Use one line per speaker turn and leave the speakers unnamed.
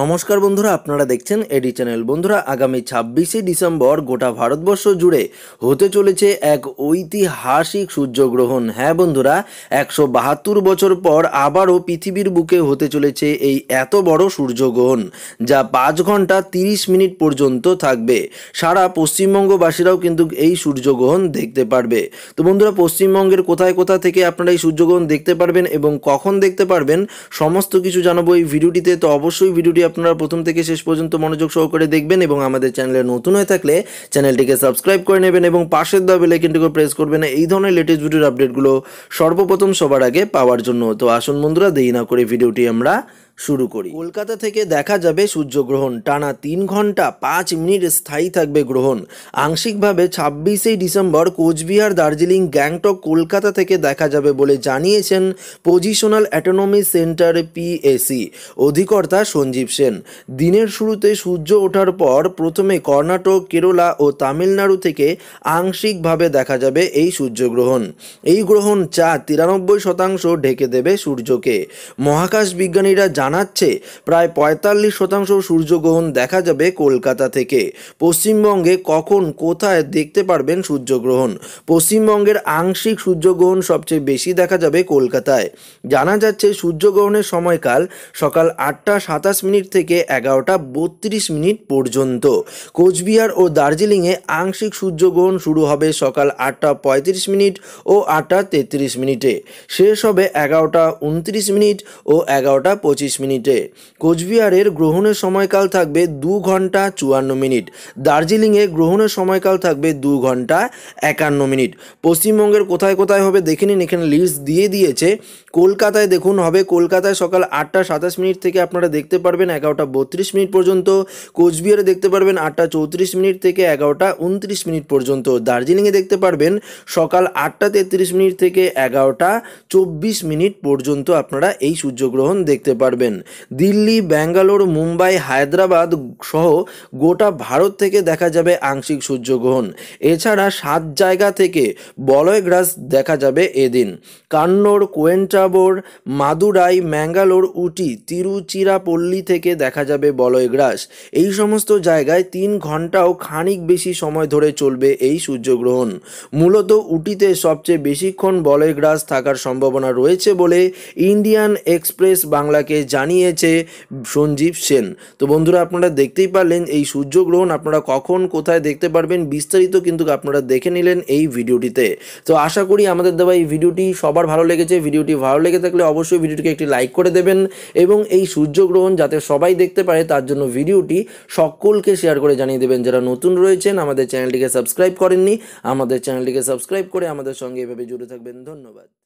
নমস্কার বন্ধুরা আপনারা দেখছেন এডি চ্যানেল বন্ধুরা আগামী ছাব্বিশে ডিসেম্বর গোটা ভারতবর্ষ জুড়ে হতে চলেছে এক ঐতিহাসিক সূর্যগ্রহণ হ্যাঁ বন্ধুরা একশো বাহাত্তর বছর পর আবারও পৃথিবীর বুকে হতে চলেছে এই এত বড় সূর্যগ্রহণ যা পাঁচ ঘন্টা তিরিশ মিনিট পর্যন্ত থাকবে সারা পশ্চিমবঙ্গবাসীরাও কিন্তু এই সূর্যগ্রহণ দেখতে পারবে তো বন্ধুরা পশ্চিমবঙ্গের কোথায় কোথা থেকে আপনারা এই সূর্যগ্রহণ দেখতে পারবেন এবং কখন দেখতে পারবেন সমস্ত কিছু জানাবো এই ভিডিওটিতে তো অবশ্যই ভিডিওটি আপনারা প্রথম থেকে শেষ পর্যন্ত মনোযোগ সহকারে দেখবেন এবং আমাদের চ্যানেলে নতুন হয়ে থাকলে চ্যানেলটিকে সাবস্ক্রাইব করে নেবেন এবং পাশের দেওয়া বেলাইকিনটিকে প্রেস করবেন এই ধরনের লেটেস্ট ভিডিওর আপডেটগুলো সর্বপ্রথম সবার আগে পাওয়ার জন্য তো আসুন বন্ধুরা দেরি না করে ভিডিওটি আমরা শুরু করি কলকাতা থেকে দেখা যাবে সূর্যগ্রহণ টানা তিন ঘন্টা পাঁচ মিনিট স্থায়ী থাকবে গ্রহণ আংশিকভাবে ছাব্বিশে ডিসেম্বর কোচবিহার দার্জিলিং গ্যাংটক কলকাতা থেকে দেখা যাবে বলে জানিয়েছেন পজিশনাল অ্যাটোনমি সেন্টার পিএসি অধিকর্তা সঞ্জীব সেন দিনের শুরুতে সূর্য ওঠার পর প্রথমে কর্ণাটক কেরলা ও তামিলনাড়ু থেকে আংশিকভাবে দেখা যাবে এই সূর্যগ্রহণ এই গ্রহণ চা তিরানব্বই শতাংশ ঢেকে দেবে সূর্যকে মহাকাশ বিজ্ঞানীরা জান জানাচ্ছে প্রায় পঁয়তাল্লিশ শতাংশ সূর্যগ্রহণ দেখা যাবে কলকাতা থেকে পশ্চিমবঙ্গে কখন কোথায় দেখতে পারবেন সূর্যগ্রহণ পশ্চিমবঙ্গের আংশিক সূর্যগ্রহণ সবচেয়ে বেশি দেখা যাবে কলকাতায় জানা যাচ্ছে সূর্যগ্রহণের সময়কাল সকাল আটটা সাতাশ মিনিট থেকে এগারোটা বত্রিশ মিনিট পর্যন্ত কোচবিহার ও দার্জিলিংয়ে আংশিক সূর্যগ্রহণ শুরু হবে সকাল আটটা পঁয়ত্রিশ মিনিট ও আটটা তেত্রিশ মিনিটে শেষ হবে এগারোটা উনত্রিশ মিনিট ও এগারোটা পঁচিশ চল্লিশ মিনিটে কোচবিহারের গ্রহণের সময়কাল থাকবে দু ঘন্টা চুয়ান্ন মিনিট দার্জিলিংয়ে গ্রহণের সময়কাল থাকবে দু ঘন্টা একান্ন মিনিট পশ্চিমবঙ্গের কোথায় কোথায় হবে দেখে নিন এখানে লিস্ট দিয়ে দিয়েছে কলকাতায় দেখুন হবে কলকাতায় সকাল আটটা সাতাশ মিনিট থেকে আপনারা দেখতে পারবেন এগারোটা বত্রিশ মিনিট পর্যন্ত কোচবিহারে দেখতে পারবেন আটটা চৌত্রিশ মিনিট থেকে এগারোটা উনত্রিশ মিনিট পর্যন্ত দার্জিলিংয়ে দেখতে পারবেন সকাল আটটা তেত্রিশ মিনিট থেকে এগারোটা চব্বিশ মিনিট পর্যন্ত আপনারা এই সূর্যগ্রহণ দেখতে পারবেন পারবেন দিল্লি ব্যাঙ্গালোর মুম্বাই হায়দ্রাবাদ সহ গোটা ভারত থেকে দেখা যাবে আংশিক সূর্যগ্রহণ এছাড়া সাত জায়গা থেকে বলয়গ্রাস দেখা যাবে এদিন কান্নোর কোয়েন্টাবোর মাদুরাই ম্যাঙ্গালোর উটি তিরুচিরাপল্লী থেকে দেখা যাবে বলয়গ্রাস এই সমস্ত জায়গায় তিন ঘন্টাও খানিক বেশি সময় ধরে চলবে এই সূর্যগ্রহণ মূলত উটিতে সবচেয়ে বেশিক্ষণ বলয়গ্রাস থাকার সম্ভাবনা রয়েছে বলে ইন্ডিয়ান এক্সপ্রেস বাংলাকে জানিয়েছে সঞ্জীব সেন তো বন্ধুরা আপনারা দেখতেই পারলেন এই সূর্যগ্রহণ আপনারা কখন কোথায় দেখতে পারবেন বিস্তারিত কিন্তু আপনারা দেখে নিলেন এই ভিডিওটিতে তো আশা করি আমাদের দেওয়া এই ভিডিওটি সবার ভালো লেগেছে ভিডিওটি ভালো লেগে থাকলে অবশ্যই ভিডিওটিকে একটি লাইক করে দেবেন এবং এই সূর্যগ্রহণ যাতে সবাই দেখতে পারে তার জন্য ভিডিওটি সকলকে শেয়ার করে জানিয়ে দেবেন যারা নতুন রয়েছেন আমাদের চ্যানেলটিকে সাবস্ক্রাইব করেননি আমাদের চ্যানেলটিকে সাবস্ক্রাইব করে আমাদের সঙ্গে এভাবে জুড়ে থাকবেন ধন্যবাদ